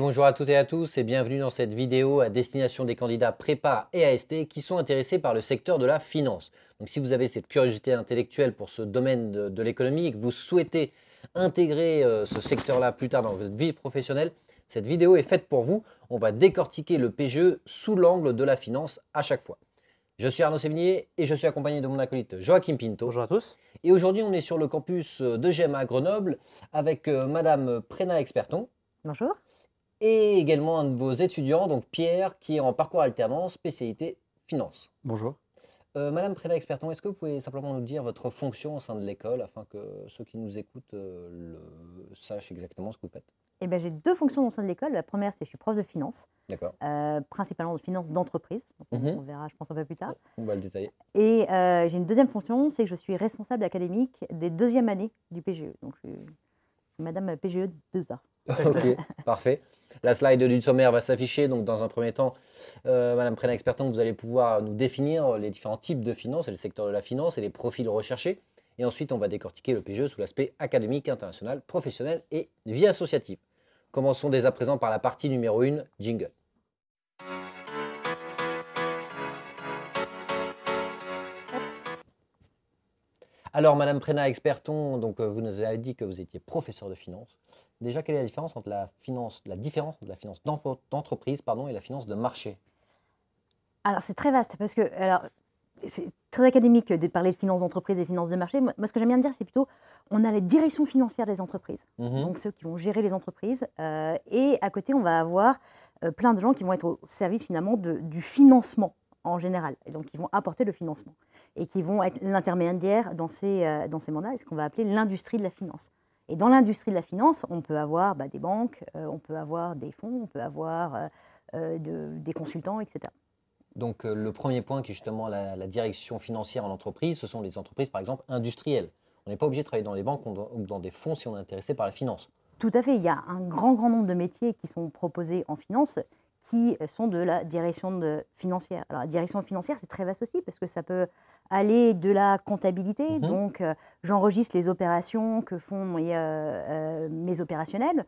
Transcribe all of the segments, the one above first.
bonjour à toutes et à tous et bienvenue dans cette vidéo à destination des candidats prépa et AST qui sont intéressés par le secteur de la finance. Donc si vous avez cette curiosité intellectuelle pour ce domaine de, l'économie et que vous souhaitez intégrer euh, ce secteur-là plus tard dans votre vie professionnelle, cette vidéo est faite pour vous. On va décortiquer le PGE sous l'angle de la finance à chaque fois. Je suis Arnaud Sévigné et je suis accompagné de mon acolyte Joachim Pinto. Bonjour à tous. Et aujourd'hui, on est sur le campus de GEM à Grenoble avec euh, Madame Prena Experton. Bonjour et également un de vos étudiants, donc Pierre, qui est en parcours alternant, spécialité finance. Bonjour. Euh, madame Préla-Experton, est-ce que vous pouvez simplement nous dire votre fonction au sein de l'école afin que ceux qui nous écoutent euh, sachent exactement ce que vous faites eh ben, J'ai deux fonctions au sein de l'école. La première, c'est que je suis prof de finance, euh, principalement de finance d'entreprise. Mhm. On verra, je pense, un peu plus tard. On va le détailler. Et euh, j'ai une deuxième fonction, c'est que je suis responsable académique des deuxièmes années du PGE. Donc, je Madame PGE 2A. ok, parfait. La slide du sommaire va s'afficher. Donc, dans un premier temps, euh, Madame Prena Experton, vous allez pouvoir nous définir les différents types de finances et le secteur de la finance et les profils recherchés. Et ensuite, on va décortiquer le PGE sous l'aspect académique, international, professionnel et vie associative. Commençons dès à présent par la partie numéro 1, jingle. Alors, Madame Prena Experton, donc, euh, vous nous avez dit que vous étiez professeur de finance. Déjà, quelle est la différence entre la, finance, la différence la finance d'entreprise pardon, et la finance de marché Alors, c'est très vaste parce que alors, c'est très académique de parler de finance d'entreprise et finance de marché. Moi, ce que j'aime bien dire, c'est plutôt on a les directions financières des entreprises, mhm. donc ceux qui vont gérer les entreprises. Euh, et à côté, on va avoir euh, plein de gens qui vont être au service finalement du financement en général, et donc qui vont apporter le financement et qui vont être l'intermédiaire dans ces, euh, dans ces mandats, ce qu'on va appeler l'industrie de la finance. Et dans l'industrie de la finance, on peut avoir bah, des banques, euh, on peut avoir des fonds, on peut avoir euh, des consultants, etc. Donc le premier point qui est justement la, direction financière en entreprise, ce sont les entreprises par exemple industrielles. On n'est pas obligé de travailler dans les banques ou dans des fonds si on est intéressé par la finance. Tout à fait, il y a un grand grand nombre de métiers qui sont proposés en finance qui sont de la direction de financière. Alors la direction financière, c'est très vaste aussi parce que ça peut aller de la comptabilité. Mhm. Donc, euh, j'enregistre les opérations que font mes, euh, euh, opérationnels.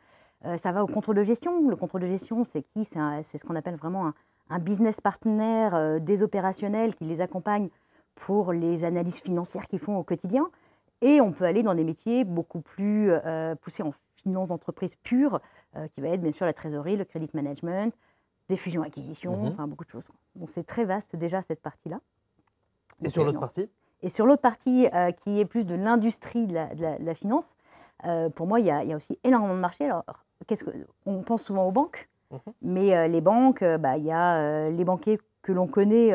ça va au contrôle de gestion. Le contrôle de gestion, c'est qui C'est ce qu'on appelle vraiment un, business partner des opérationnels qui les accompagne pour les analyses financières qu'ils font au quotidien. Et on peut aller dans des métiers beaucoup plus poussés en finance d'entreprise pure, qui va être bien sûr la trésorerie, le crédit management, des fusions-acquisitions, mhm. enfin beaucoup de choses. Bon, c'est très vaste déjà cette partie-là. Et sur l'autre partie Et sur l'autre partie, euh, qui est plus de l'industrie de, la, finance, euh, pour moi, il y, a, aussi énormément de marchés. Alors, qu'est-ce que, on pense souvent aux banques, mhm. mais euh, les banques, bah, il y a les banquiers que l'on connaît,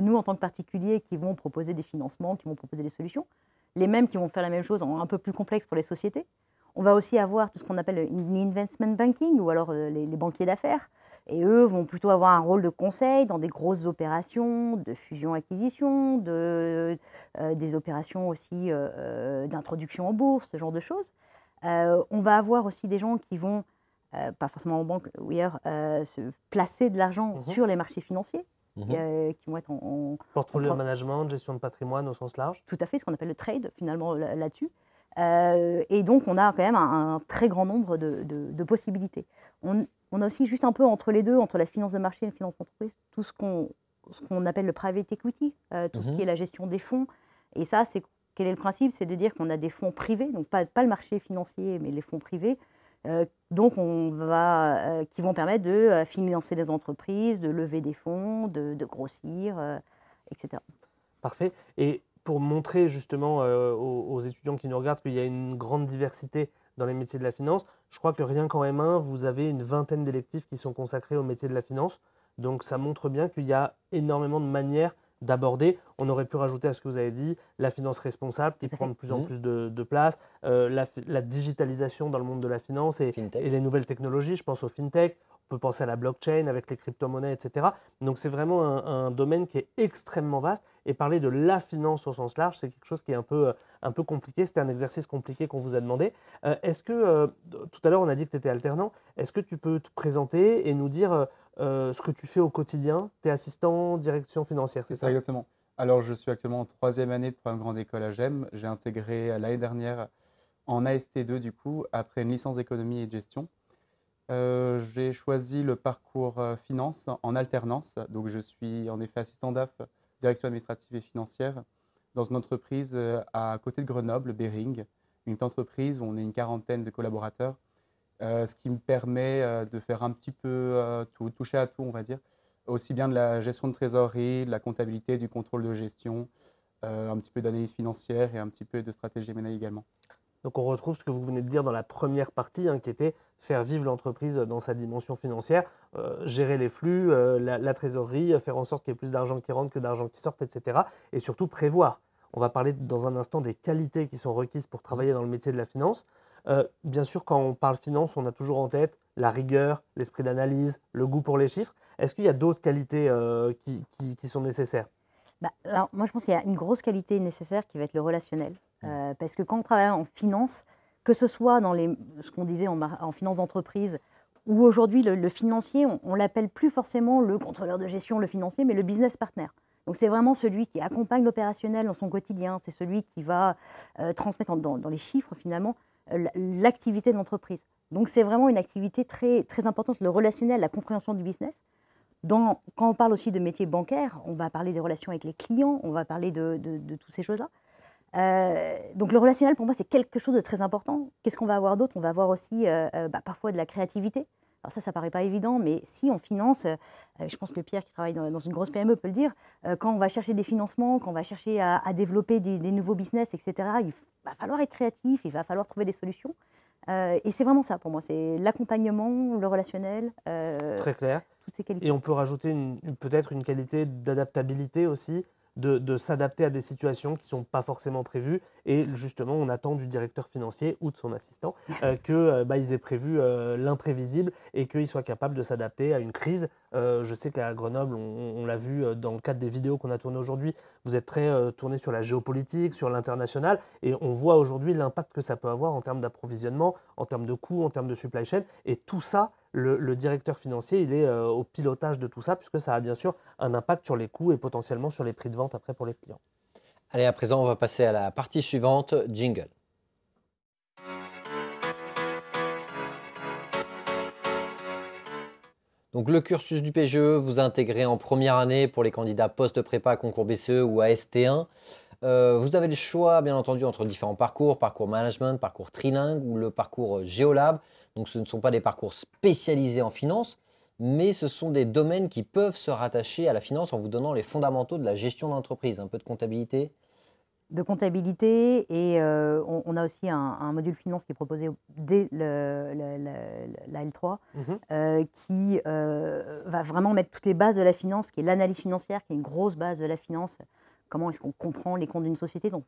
nous, en tant que particuliers, qui vont proposer des financements, qui vont proposer des solutions. Les mêmes qui vont faire la même chose un peu plus complexe pour les sociétés. On va aussi avoir tout ce qu'on appelle l'investment banking, ou alors les banquiers d'affaires, et eux vont plutôt avoir un rôle de conseil dans des grosses opérations de fusion-acquisition, de, euh, des opérations aussi euh, euh, d'introduction en bourse, ce genre de choses. on va avoir aussi des gens qui vont, pas forcément en banque ou ailleurs, se placer de l'argent mhm. sur les marchés financiers. Mhm. qui vont être en, portfolio en... management, gestion de patrimoine au sens large. Tout à fait, ce qu'on appelle le trade finalement là-dessus. et donc on a quand même un, très grand nombre de, possibilités. On, on a aussi juste un peu entre les deux, entre la finance de marché et la finance d'entreprise, tout ce qu'on appelle le private equity, euh, tout ce qui mhm. est la gestion des fonds. Et ça, c'est quel est le principe C'est de dire qu'on a des fonds privés, donc pas, pas, le marché financier, mais les fonds privés, euh, donc on va, euh, qui vont permettre de financer les entreprises, de lever des fonds, de, grossir, etc. Parfait. Et pour montrer justement aux, étudiants qui nous regardent qu'il y a une grande diversité dans les métiers de la finance, je crois que rien qu'en M1, vous avez une vingtaine d'électifs qui sont consacrés au métier de la finance. Donc ça montre bien qu'il y a énormément de manières d'aborder. On aurait pu rajouter à ce que vous avez dit la finance responsable qui prend de plus en mmh. plus de, place, euh, la, digitalisation dans le monde de la finance et, les nouvelles technologies. Je pense au fintech, on peut penser à la blockchain avec les crypto-monnaies, etc. Donc c'est vraiment un, domaine qui est extrêmement vaste et parler de la finance au sens large, c'est quelque chose qui est un peu, euh, un peu compliqué. C'était un exercice compliqué qu'on vous a demandé. Euh, est-ce que, euh, tout à l'heure, on a dit que tu étais alternant. Est-ce que tu peux te présenter et nous dire ce que tu fais au quotidien Tu es assistant direction financière, c'est ça, Exactement. Alors, je suis actuellement en troisième année de programme grande école à GEM. J'ai intégré l'année dernière en AST2, du coup, après une licence d'économie et de gestion. j'ai choisi le parcours finance en alternance. Donc, je suis en effet assistant DAF direction administrative et financière, dans une entreprise euh, à côté de Grenoble, Bering, une entreprise où on est une quarantaine de collaborateurs, euh, ce qui me permet euh, de faire un petit peu tout, toucher à tout, on va dire, aussi bien de la gestion de trésorerie, de la comptabilité, du contrôle de gestion, un petit peu d'analyse financière et un petit peu de stratégie MNA également. Donc on retrouve ce que vous venez de dire dans la première partie, hein, qui était faire vivre l'entreprise dans sa dimension financière, euh, gérer les flux, euh, la, trésorerie, euh, faire en sorte qu'il y ait plus d'argent qui rentre que d'argent qui sorte, etc. Et surtout prévoir. On va parler dans un instant des qualités qui sont requises pour travailler dans le métier de la finance. bien sûr, quand on parle finance, on a toujours en tête la rigueur, l'esprit d'analyse, le goût pour les chiffres. Est-ce qu'il y a d'autres qualités qui, sont nécessaires bah, Moi, je pense qu'il y a une grosse qualité nécessaire qui va être le relationnel. Mm. Euh, parce que quand on travaille en finance, que ce soit dans ce qu'on disait en, finance d'entreprise, ou aujourd'hui le, financier, on, l'appelle plus forcément le contrôleur de gestion, le financier, mais le business partner. Donc c'est vraiment celui qui accompagne l'opérationnel dans son quotidien, c'est celui qui va euh, transmettre dans, les chiffres finalement euh, l'activité de l'entreprise. Donc c'est vraiment une activité très, importante, le relationnel, la compréhension du business. quand on parle aussi de métier bancaire, on va parler des relations avec les clients, on va parler de toutes ces choses-là. Euh, donc le relationnel, pour moi, c'est quelque chose de très important. Qu'est-ce qu'on va avoir d'autre On va avoir aussi euh, euh, bah, parfois de la créativité. Alors ça, ça paraît pas évident, mais si on finance, je pense que Pierre qui travaille dans, une grosse PME peut le dire, quand on va chercher des financements, quand on va chercher à, développer des, nouveaux business, etc., il va falloir être créatif, il va falloir trouver des solutions. et c'est vraiment ça pour moi, c'est l'accompagnement, le relationnel. Très clair. Toutes ces qualités. Et on peut rajouter peut-être une qualité d'adaptabilité aussi de, s'adapter à des situations qui ne sont pas forcément prévues. Et justement, on attend du directeur financier ou de son assistant euh, que qu'ils euh, bah, aient prévu euh, l'imprévisible et qu'ils soient capables de s'adapter à une crise. je sais qu'à Grenoble, on, on l'a vu dans le cadre des vidéos qu'on a tournées aujourd'hui, vous êtes très tourné sur la géopolitique, sur l'international, et on voit aujourd'hui l'impact que ça peut avoir en termes d'approvisionnement, en termes de coûts, en termes de supply chain. Et tout ça, le, directeur financier, il est euh, au pilotage de tout ça, puisque ça a bien sûr un impact sur les coûts et potentiellement sur les prix de vente après pour les clients. Allez, à présent, on va passer à la partie suivante, jingle. Donc le cursus du PGE, vous intégrez en première année pour les candidats post-prépa, concours BCE ou AST1. Euh, vous avez le choix, bien entendu, entre différents parcours, parcours management, parcours trilingue ou le parcours euh, Géolab. Donc ce ne sont pas des parcours spécialisés en finance, mais ce sont des domaines qui peuvent se rattacher à la finance en vous donnant les fondamentaux de la gestion d'entreprise, un peu de comptabilité. De comptabilité et euh, on, a aussi un, module finance qui est proposé dès le, la L3 mhm. euh, qui euh, va vraiment mettre toutes les bases de la finance, qui est l'analyse financière, qui est une grosse base de la finance comment est-ce qu'on comprend les comptes d'une société dont,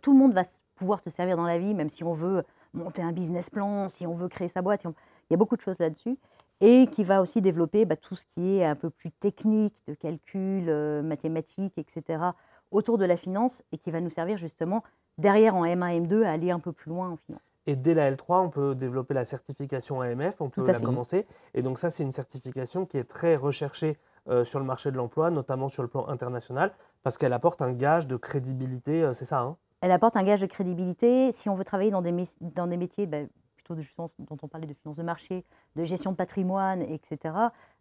tout le monde va pouvoir se servir dans la vie, même si on veut monter un business plan, si on veut créer sa boîte. Il y a beaucoup de choses là-dessus. Et qui va aussi développer bah, tout ce qui est un peu plus technique, de calcul, euh, mathématiques, etc., autour de la finance, et qui va nous servir justement derrière en M1, M2 à aller un peu plus loin en finance. Et dès la L3, on peut développer la certification AMF, on peut la commencer. Et donc ça, c'est une certification qui est très recherchée euh, sur le marché de l'emploi, notamment sur le plan international, parce qu'elle apporte un gage de crédibilité, euh, c'est ça hein Elle apporte un gage de crédibilité. Si on veut travailler dans des, dans des métiers ben, dont on parlait de finance de marché, de gestion de patrimoine, etc.,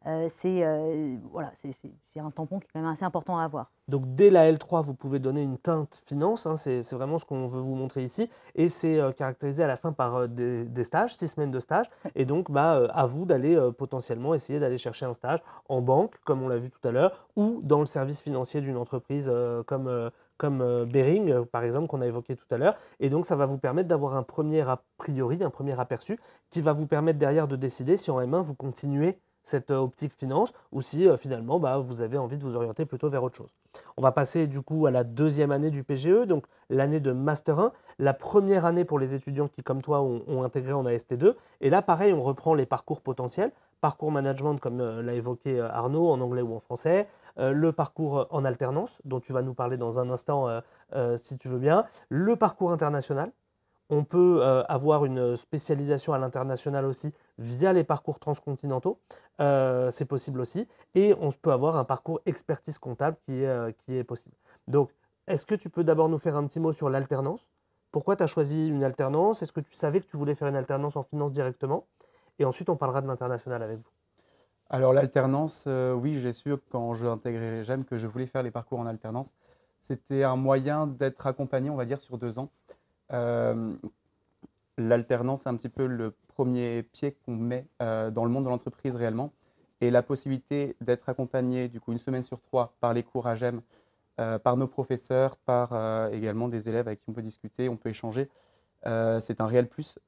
euh, c'est euh, voilà, c'est un tampon qui est quand même assez important à avoir. Donc dès la L3, vous pouvez donner une teinte finance, hein, c'est vraiment ce qu'on veut vous montrer ici, et c'est euh, caractérisé à la fin par des, stages, six semaines de stage, et donc bah, à vous d'aller potentiellement essayer d'aller chercher un stage en banque, comme on l'a vu tout à l'heure, ou dans le service financier d'une entreprise comme, comme euh, Bering, euh, par exemple, qu'on a évoqué tout à l'heure. Et donc, ça va vous permettre d'avoir un premier a priori, un premier aperçu, qui va vous permettre derrière de décider si en M1, vous continuez cette euh, optique finance ou si euh, finalement bah, vous avez envie de vous orienter plutôt vers autre chose. On va passer du coup à la deuxième année du PGE, donc l'année de Master 1, la première année pour les étudiants qui comme toi ont, intégré en AST2. Et là pareil, on reprend les parcours potentiels, parcours management comme euh, l'a évoqué Arnaud en anglais ou en français, le parcours en alternance dont tu vas nous parler dans un instant si tu veux bien, le parcours international. On peut avoir une spécialisation à l'international aussi via les parcours transcontinentaux. Euh, c'est possible aussi. Et on peut avoir un parcours expertise comptable qui est, euh, qui est possible. Donc, est-ce que tu peux d'abord nous faire un petit mot sur l'alternance Pourquoi tu as choisi une alternance Est-ce que tu savais que tu voulais faire une alternance en finance directement Et ensuite, on parlera de l'international avec vous. Alors, l'alternance, euh, oui, j'ai su quand je intégré JEM, que je voulais faire les parcours en alternance. C'était un moyen d'être accompagné, on va dire, sur deux ans l'alternance, c'est un petit peu le premier pied qu'on met euh, dans le monde de l'entreprise réellement. Et la possibilité d'être accompagné du coup une semaine sur trois par les cours AGM, euh, par nos professeurs, par euh, également des élèves avec qui on peut discuter, on peut échanger, c'est un réel plus.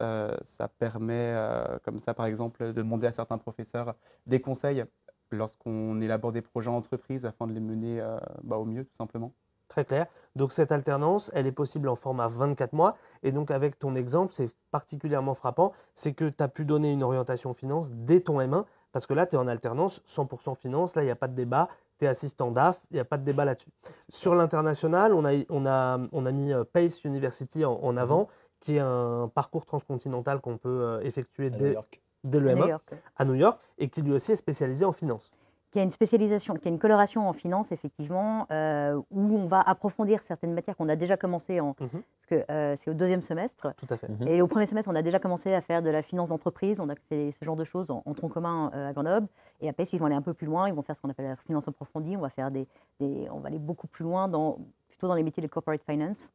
ça permet, comme ça par exemple, de demander à certains professeurs des conseils lorsqu'on élabore des projets en entreprise afin de les mener bah, au mieux tout simplement. Très clair. Donc cette alternance, elle est possible en format 24 mois. Et donc avec ton exemple, c'est particulièrement frappant, c'est que tu as pu donner une orientation finance dès ton M1, parce que là, tu es en alternance 100% finance, là, il n'y a pas de débat, tu es assistant DAF, il n'y a pas de débat là-dessus. Sur l'international, on a, on, a, on a mis euh, Pace University en, mhm. avant, qui est un parcours transcontinental qu'on peut euh, effectuer dès, le M1 à New York, et qui lui aussi est spécialisé en finance qui a une spécialisation, qui a une coloration en finance, effectivement, euh, où on va approfondir certaines matières qu'on a déjà commencé en. Mhm. Parce que euh, c'est au deuxième semestre. Tout à fait. Mhm. Et au premier semestre, on a déjà commencé à faire de la finance d'entreprise, on a fait ce genre de choses en, tronc commun euh, à Grenoble. Et après, s'ils vont aller un peu plus loin, ils vont faire ce qu'on appelle la finance approfondie. On va, faire des, on va aller beaucoup plus loin, dans, plutôt dans les métiers de corporate finance.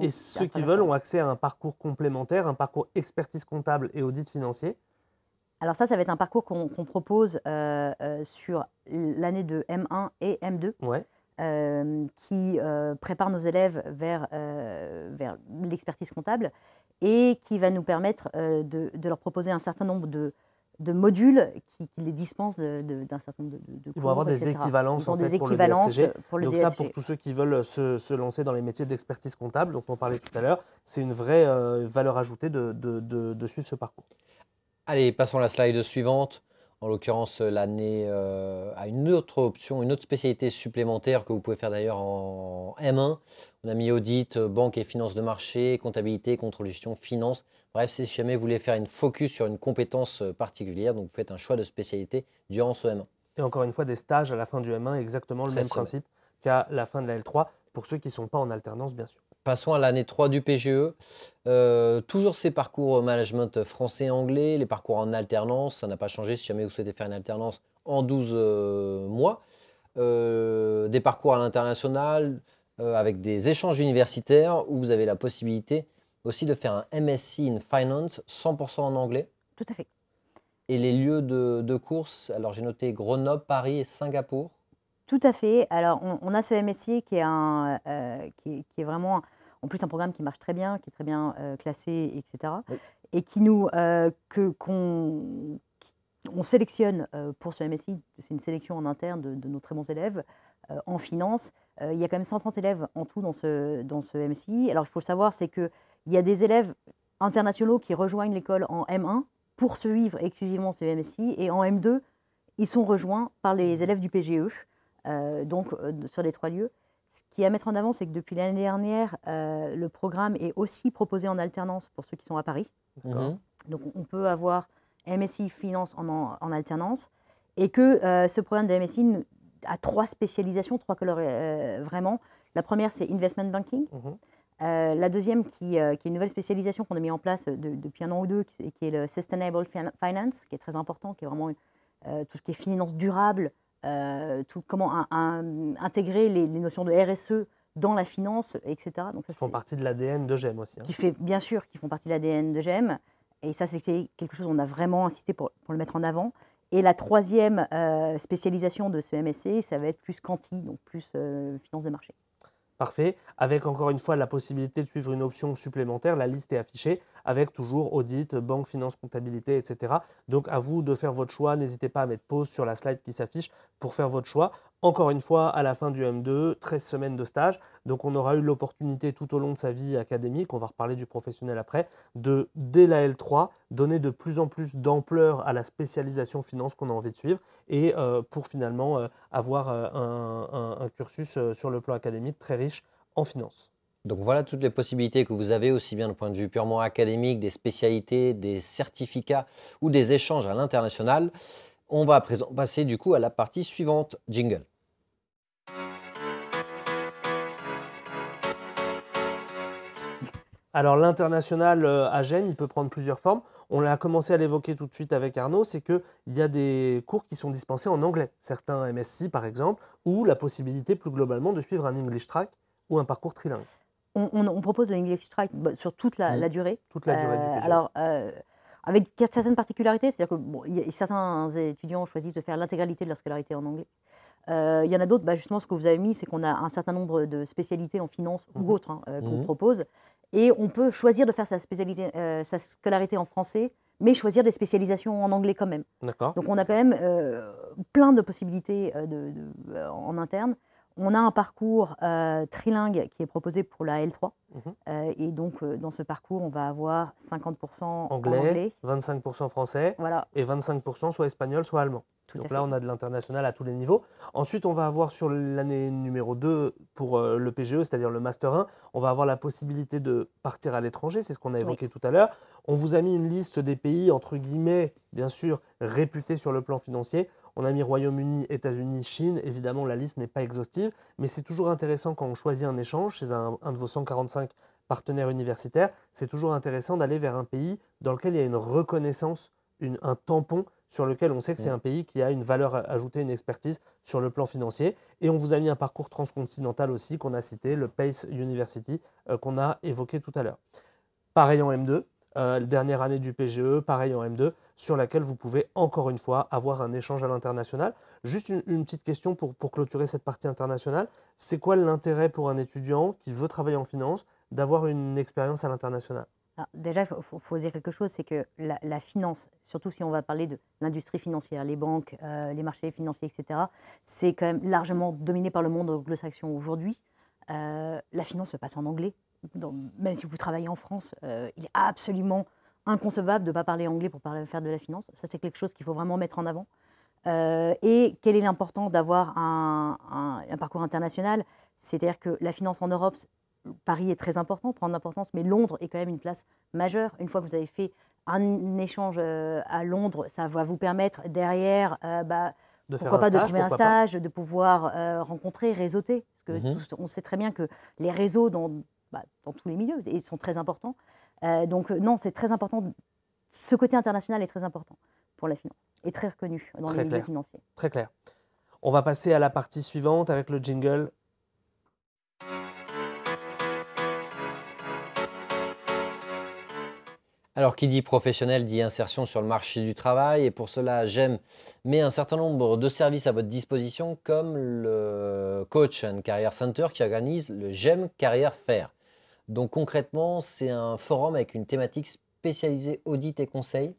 et ceux qui veulent ont accès à un parcours complémentaire, un parcours expertise comptable et audit financier alors ça, ça va être un parcours qu'on propose euh, euh, sur l'année de M1 et M2, euh, qui prépare nos élèves vers, vers l'expertise comptable et qui va nous permettre de, de, leur proposer un certain nombre de, de modules qui, les dispensent d'un certain nombre de, de cours, Ils vont avoir des équivalences, en fait, pour, le donc ça, pour tous ceux qui veulent se, se lancer dans les métiers d'expertise comptable, dont on parlait tout à l'heure, c'est une vraie valeur ajoutée de, de, de, suivre ce parcours. Allez, passons à la slide suivante. En l'occurrence, euh, l'année euh, a une autre option, une autre spécialité supplémentaire que vous pouvez faire d'ailleurs en M1. On a mis audit, euh, banque et finances de marché, comptabilité, contrôle gestion, finance. Bref, si jamais vous voulez faire une focus sur une compétence particulière, donc vous faites un choix de spécialité durant ce M1. Et encore une fois, des stages à la fin du M1, exactement le même principe qu'à la fin de la L3, pour ceux qui ne sont pas en alternance, bien sûr. Passons à l'année 3 du PGE. Euh, toujours ces parcours management français anglais, les parcours en alternance, ça n'a pas changé si jamais vous souhaitez faire une alternance en 12 euh, mois. Euh, des parcours à l'international avec des échanges universitaires où vous avez la possibilité aussi de faire un MSc in Finance 100% en anglais. Tout à fait. Et les lieux de, de course, alors j'ai noté Grenoble, Paris et Singapour. Tout à fait. Alors on, a ce MSc qui est, un, qui, qui est vraiment en plus un programme qui marche très bien, qui est très bien euh, classé, etc. Et qui nous, euh, qu'on, on sélectionne euh, pour ce MSI, c'est une sélection en interne de, nos très bons élèves en finance. il y a quand même 130 élèves en tout dans ce, dans ce MSI. Alors il faut le savoir, c'est qu'il y a des élèves internationaux qui rejoignent l'école en M1 pour suivre exclusivement ce MSI et en M2 ils sont rejoints par les élèves du PGE, donc sur les trois lieux. Ce qui est à mettre en avant, c'est que depuis l'année dernière, euh, le programme est aussi proposé en alternance pour ceux qui sont à Paris. Mhm. Donc on peut avoir MSI Finance en, alternance et que euh, ce programme de MSI a trois spécialisations, trois couleurs vraiment. La première, c'est Investment Banking. Mhm. Euh, la deuxième, qui, est une nouvelle spécialisation qu'on a mis en place depuis un an ou deux, qui, qui, est le Sustainable Finance, qui est très important, qui est vraiment tout ce qui est finance durable, euh, tout, comment intégrer les, notions de RSE dans la finance, etc. Donc ça, qui font partie de l'ADN de GEM aussi. Hein. Qui fait, bien sûr, qui font partie de l'ADN de GEM. Et ça, c'était quelque chose qu'on a vraiment incité pour, le mettre en avant. Et la troisième euh, spécialisation de ce MSC, ça va être plus quanti, donc plus euh, finance de marché. Parfait. Avec encore une fois la possibilité de suivre une option supplémentaire, la liste est affichée avec toujours audit, banque, finance, comptabilité, etc. Donc à vous de faire votre choix. N'hésitez pas à mettre pause sur la slide qui s'affiche pour faire votre choix. Encore une fois, à la fin du M2, 13 semaines de stage. Donc on aura eu l'opportunité tout au long de sa vie académique, on va reparler du professionnel après, de, dès la L3, donner de plus en plus d'ampleur à la spécialisation finance qu'on a envie de suivre et euh, pour finalement euh, avoir euh, un, un, cursus sur le plan académique très riche en finance. Donc voilà toutes les possibilités que vous avez, aussi bien du point de vue purement académique, des spécialités, des certificats ou des échanges à l'international. On va présent passer du coup à la partie suivante, jingle. Alors l'international euh, à Gênes, il peut prendre plusieurs formes. On l'a commencé à l'évoquer tout de suite avec Arnaud, c'est qu'il y a des cours qui sont dispensés en anglais, certains MSc par exemple, ou la possibilité plus globalement de suivre un English track ou un parcours trilingue. On, propose un English track bah, sur toute mm. la, durée. Toute la durée du euh, e. Alors euh, avec certaines particularités, c'est-à-dire que certains étudiants choisissent de faire l'intégralité de leur scolarité en anglais. Euh, il y en a d'autres, bah, justement, ce que vous avez mis, c'est qu'on a un certain nombre de spécialités en finance ou mhm. autres hein, euh, qu'on mhm. propose. Et on peut choisir de faire sa, spécialité, euh, sa scolarité en français, mais choisir des spécialisations en anglais quand même. Donc on a quand même plein de possibilités en interne on a un parcours euh, trilingue qui est proposé pour la L3. Mhm. Euh, et donc, euh, dans ce parcours, on va avoir 50% anglais, 25% français et 25% soit espagnol, soit allemand. donc là, on a de l'international à tous les niveaux. Ensuite, on va avoir sur l'année numéro 2 pour le PGE, c'est-à-dire le Master 1, on va avoir la possibilité de partir à l'étranger, c'est ce qu'on a évoqué tout à l'heure. On vous a mis une liste des pays, entre guillemets, bien sûr, réputés sur le plan financier. On a mis Royaume-Uni, États-Unis, Chine. Évidemment, la liste n'est pas exhaustive, mais c'est toujours intéressant quand on choisit un échange chez un, de vos 145 partenaires universitaires. C'est toujours intéressant d'aller vers un pays dans lequel il y a une reconnaissance, un tampon sur lequel on sait que c'est mm. un pays qui a une valeur ajoutée, une expertise sur le plan financier. Et on vous a mis un parcours transcontinental aussi qu'on a cité, le Pace University, euh, qu'on a évoqué tout à l'heure. Pareil en M2, euh, dernière année du PGE, pareil en M2 sur laquelle vous pouvez encore une fois avoir un échange à l'international. Juste une, petite question pour, pour clôturer cette partie internationale. C'est quoi l'intérêt pour un étudiant qui veut travailler en finance d'avoir une expérience à l'international déjà, il faut, quelque chose, c'est que la, finance, surtout si on va parler de l'industrie financière, les banques, euh, les marchés financiers, etc., c'est quand même largement dominé par le monde anglo-saxon aujourd'hui. Euh, la finance se passe en anglais. même si vous travaillez en France, euh, il est absolument inconcevable de ne pas parler anglais pour parler, faire de la finance. Ça, c'est quelque chose qu'il faut vraiment mettre en avant. Euh, et quel est l'important d'avoir un, parcours international C'est-à-dire que la finance en Europe, Paris est très important, prend l'importance, mais Londres est quand même une place majeure. Une fois que vous avez fait un échange euh, à Londres, ça va vous permettre derrière, euh, bah, pourquoi pas de trouver un stage, de pouvoir rencontrer, réseauter. Parce que mhm. on sait très bien que les réseaux dans, bah, dans tous les milieux sont très importants. Euh, donc euh, non, c'est très important. Ce côté international est très important pour la finance et très reconnu dans les milieux financiers. Très clair. On va passer à la partie suivante avec le jingle. Alors qui dit professionnel dit insertion sur le marché du travail et pour cela j'aime met un certain nombre de services à votre disposition comme le coach and career center qui organise le j'aime carrière faire. Donc concrètement, c'est un forum avec une thématique spécialisée audit et conseil.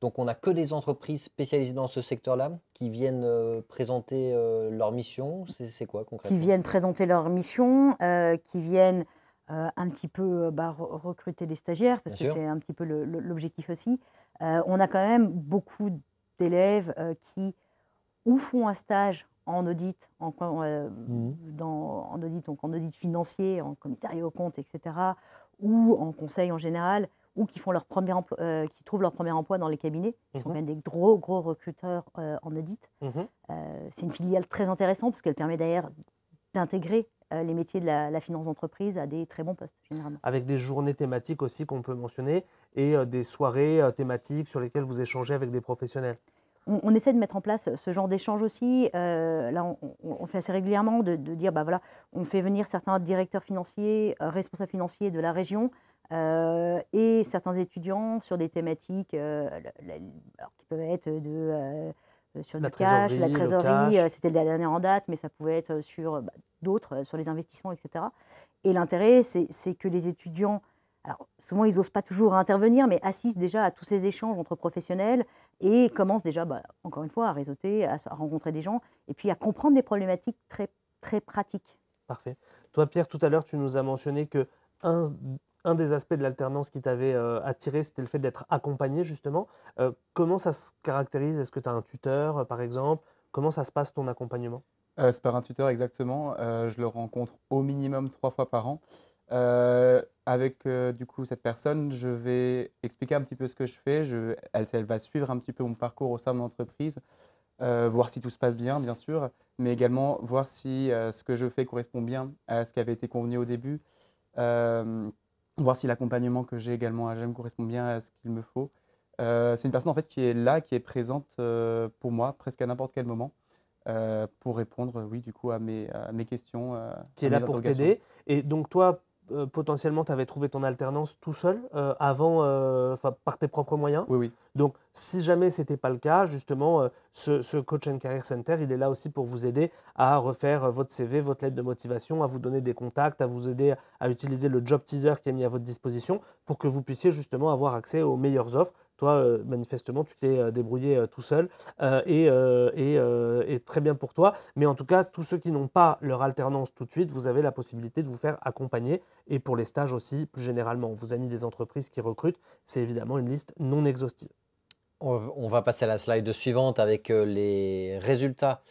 Donc on n'a que des entreprises spécialisées dans ce secteur-là qui viennent euh, présenter euh, leur mission. C'est quoi concrètement Qui viennent présenter leur mission, euh, qui viennent un petit peu bah, recruter des stagiaires, parce que c'est un petit peu l'objectif aussi. on a quand même beaucoup d'élèves qui ou font un stage en audit, euh, mmh. en, audit, donc en audit financier, en commissariat aux comptes, etc., ou en conseil en général, ou qui font leur premier euh, qui trouvent leur premier emploi dans les cabinets, qui sont mmh. même des gros gros recruteurs euh, en audit. Mmh. c'est une filiale très intéressante parce qu'elle permet d'ailleurs d'intégrer les métiers de la, la finance d'entreprise à des très bons postes généralement. Avec des journées thématiques aussi qu'on peut mentionner et des soirées thématiques sur lesquelles vous échangez avec des professionnels on, essaie de mettre en place ce genre d'échange aussi. Euh, là, on, fait assez régulièrement de, dire, bah voilà, on fait venir certains directeurs financiers, euh, responsables financiers de la région euh, et certains étudiants sur des thématiques qui peuvent être sur la cash, la trésorerie, c'était la dernière en date, mais ça pouvait être sur bah, d'autres, sur les investissements, etc. Et l'intérêt, c'est que les étudiants alors, souvent, ils n'osent pas toujours intervenir, mais assistent déjà à tous ces échanges entre professionnels et commencent déjà, bah, encore une fois, à réseauter, à rencontrer des gens et puis à comprendre des problématiques très, pratiques. Parfait. Toi, Pierre, tout à l'heure, tu nous as mentionné que un, des aspects de l'alternance qui t'avait euh, attiré, c'était le fait d'être accompagné, justement. Euh, comment ça se caractérise Est-ce que tu as un tuteur, euh, par exemple Comment ça se passe ton accompagnement C'est par un tuteur, exactement. je le rencontre au minimum trois fois par an. Euh, avec euh, du coup cette personne, je vais expliquer un petit peu ce que je fais. Je, elle, elle, va suivre un petit peu mon parcours au sein de l'entreprise, euh, voir si tout se passe bien, bien sûr, mais également voir si euh, ce que je fais correspond bien à ce qui avait été convenu au début, voir si l'accompagnement que j'ai également à J'aime correspond bien à ce qu'il me faut. C'est une personne en fait qui est là, qui est présente pour moi presque à n'importe quel moment. pour répondre, oui, du coup, à mes, mes questions. qui est là pour t'aider. Et donc, toi, euh, potentiellement, tu avais trouvé ton alternance tout seul, euh, avant, euh, par tes propres moyens. Oui, oui. Donc, si jamais ce n'était pas le cas, justement, euh, ce, Coach and Career Center, il est là aussi pour vous aider à refaire euh, votre CV, votre lettre de motivation, à vous donner des contacts, à vous aider à utiliser le job teaser qui est mis à votre disposition pour que vous puissiez justement avoir accès aux meilleures offres. Toi, euh, manifestement, tu t'es débrouillé tout seul et, et, très bien pour toi. Mais en tout cas, tous ceux qui n'ont pas leur alternance tout de suite, vous avez la possibilité de vous faire accompagner. Et pour les stages aussi, plus généralement, on vous a mis des entreprises qui recrutent. C'est évidemment une liste non exhaustive. On, va passer à la slide suivante avec euh, les résultats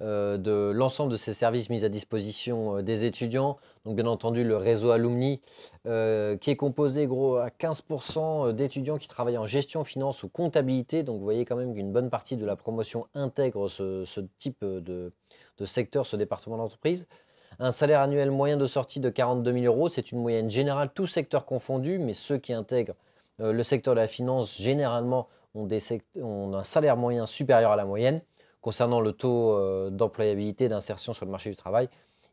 euh, de l'ensemble de ces services mis à disposition euh, des étudiants. Donc bien entendu le réseau alumni qui est composé gros à 15% d'étudiants qui travaillent en gestion, finance ou comptabilité. Donc vous voyez quand même qu'une bonne partie de la promotion intègre ce, type de, secteur, ce département d'entreprise. Un salaire annuel moyen de sortie de 42 000 euros, c'est une moyenne générale, Tout secteur confondu, mais ceux qui intègrent le secteur de la finance généralement on a un salaire moyen supérieur à la moyenne. Concernant le taux euh, d'employabilité, d'insertion sur le marché du travail,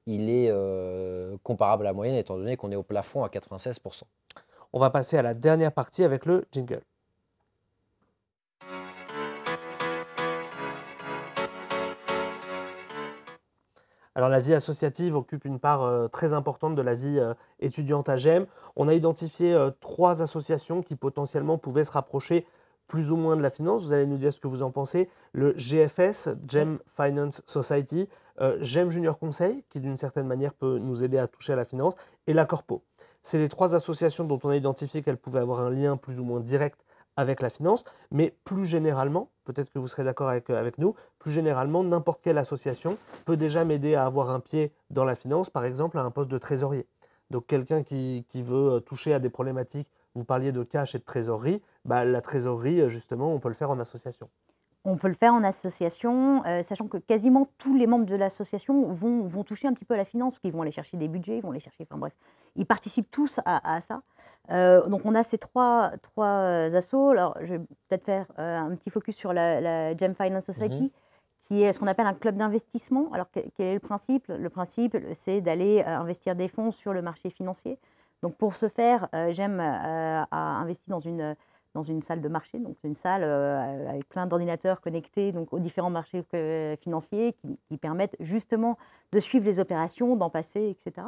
il est euh, comparable à la moyenne étant donné qu'on est au plafond à 96%. On va passer à la dernière partie avec le jingle. Alors la vie associative occupe une part euh, très importante de la vie étudiante à GEM. On a identifié trois associations qui potentiellement pouvaient se rapprocher plus ou moins de la finance. Vous allez nous dire ce que vous en pensez. Le GFS, Gem Finance Society, euh, Gem Junior Conseil, qui d'une certaine manière peut nous aider à toucher à la finance, et la Corpo. C'est les trois associations dont on a identifié qu'elles pouvaient avoir un lien plus ou moins direct avec la finance, mais plus généralement, peut-être que vous serez d'accord avec, euh, avec nous, plus généralement, n'importe quelle association peut déjà m'aider à avoir un pied dans la finance, par exemple à un poste de trésorier. Donc quelqu'un qui veut euh, toucher à des problématiques vous parliez de cash et de trésorerie. Bah, la trésorerie, euh, justement, on peut le faire en association. On peut le faire en association, euh, sachant que quasiment tous les membres de l'association vont, vont, toucher un petit peu à la finance, qu'ils vont aller chercher des budgets, ils vont aller chercher, enfin bref, ils participent tous à, ça. Euh, donc on a ces trois, trois assos. Alors je vais peut-être faire un petit focus sur la, Gem Finance mhm. Society, qui est ce qu'on appelle un club d'investissement. Alors quel est le principe Le principe, c'est d'aller investir des fonds sur le marché financier. Donc pour ce faire, euh, j'aime euh, investir dans une dans une salle de marché, donc une salle euh, avec plein d'ordinateurs connectés donc, aux différents marchés financiers qui, permettent justement de suivre les opérations, d'en passer, etc.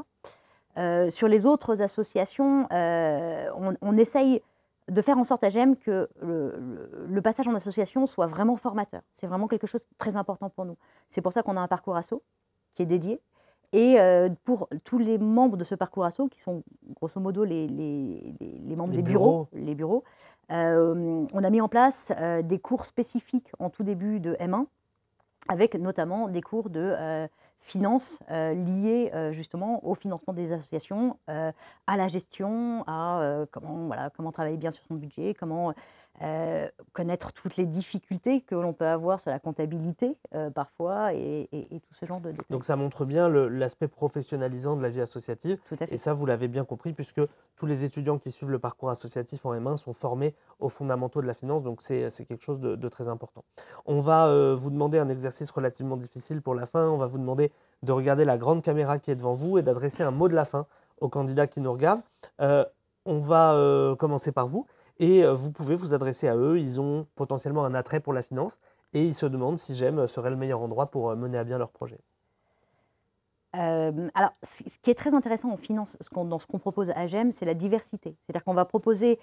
sur les autres associations, on, essaye de faire en sorte à GEM que le, le, passage en association soit vraiment formateur. C'est vraiment quelque chose de très important pour nous. C'est pour ça qu'on a un parcours asso qui est dédié et euh, pour tous les membres de ce parcours asso, qui sont grosso modo les, membres des bureaux, les bureaux euh, on a mis en place euh, des cours spécifiques en tout début de M1, avec notamment des cours de finances finance liés justement au financement des associations, à la gestion, à comment, voilà, comment travailler bien sur son budget, comment euh, connaître toutes les difficultés que l'on peut avoir sur la comptabilité euh, parfois et, tout ce genre de détails. Donc ça montre bien l'aspect professionnalisant de la vie associative. Et ça, vous l'avez bien compris, puisque tous les étudiants qui suivent le parcours associatif en M1 sont formés aux fondamentaux de la finance, donc c'est quelque chose de, très important. On va euh, vous demander un exercice relativement difficile pour la fin. On va vous demander de regarder la grande caméra qui est devant vous et d'adresser un mot de la fin aux candidats qui nous regardent. on va commencer par vous. Et euh, vous pouvez vous adresser à eux, ils ont potentiellement un attrait pour la finance et ils se demandent si GEM serait le meilleur endroit pour euh, mener à bien leur projet. Euh, alors, ce qui est très intéressant en finance, dans ce qu'on propose à GEM, c'est la diversité. C'est-à-dire qu'on va proposer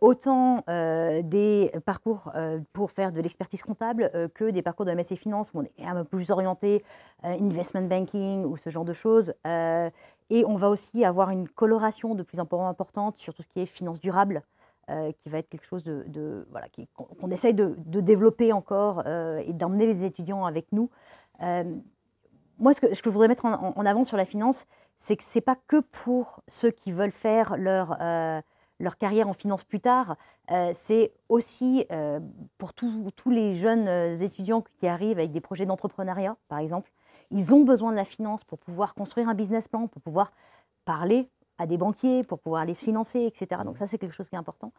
autant des parcours pour faire de l'expertise comptable que des parcours de MSC Finance où on est un peu plus orienté investment banking ou ce genre de choses. et on va aussi avoir une coloration de plus en plus importante sur tout ce qui est finance durable. Euh, qui va être quelque chose de, voilà, qu'on essaye de, développer encore euh, et d'emmener les étudiants avec nous. Euh, moi, ce que, je voudrais mettre en, avant sur la finance, c'est que c'est pas que pour ceux qui veulent faire leur leur carrière en finance plus tard, c'est aussi pour tous les jeunes étudiants qui arrivent avec des projets d'entrepreneuriat, par exemple. Ils ont besoin de la finance pour pouvoir construire un business plan, pour pouvoir parler à des banquiers pour pouvoir aller se financer, etc. Donc mmh. ça, c'est quelque chose qui est important.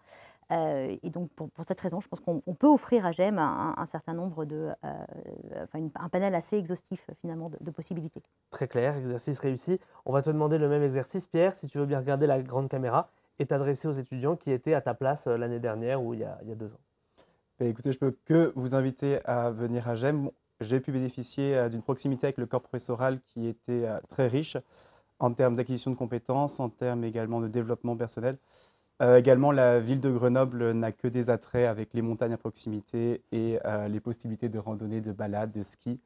Euh, et donc, pour, cette raison, je pense qu'on peut offrir à GEM un, certain nombre de. Euh, enfin, un panel assez exhaustif, finalement, de, possibilités. Très clair, exercice réussi. On va te demander le même exercice, Pierre, si tu veux bien regarder la grande caméra et t'adresser aux étudiants qui étaient à ta place euh, l'année dernière ou il y a, deux ans. Ben, écoutez, je peux que vous inviter à venir à GEM. J'ai pu bénéficier d'une proximité avec le corps professoral qui était très riche en termes d'acquisition de compétences, en termes également de développement personnel. Euh, également, la ville de Grenoble n'a que des attraits avec les montagnes à proximité et euh, les possibilités de randonnée, de balade, de ski.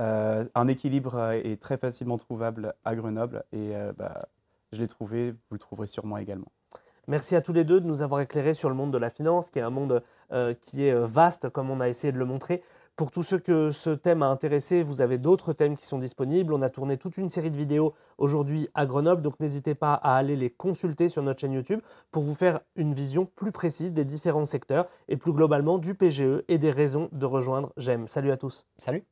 Euh, un équilibre est très facilement trouvable à Grenoble et bah, je l'ai trouvé, vous le trouverez sûrement également. Merci à tous les deux de nous avoir éclairés sur le monde de la finance, qui est un monde qui est vaste, comme on a essayé de le montrer. Pour tous ceux que ce thème a intéressé, vous avez d'autres thèmes qui sont disponibles. On a tourné toute une série de vidéos aujourd'hui à Grenoble, donc n'hésitez pas à aller les consulter sur notre chaîne YouTube pour vous faire une vision plus précise des différents secteurs et plus globalement du PGE et des raisons de rejoindre J'aime. Salut à tous. Salut.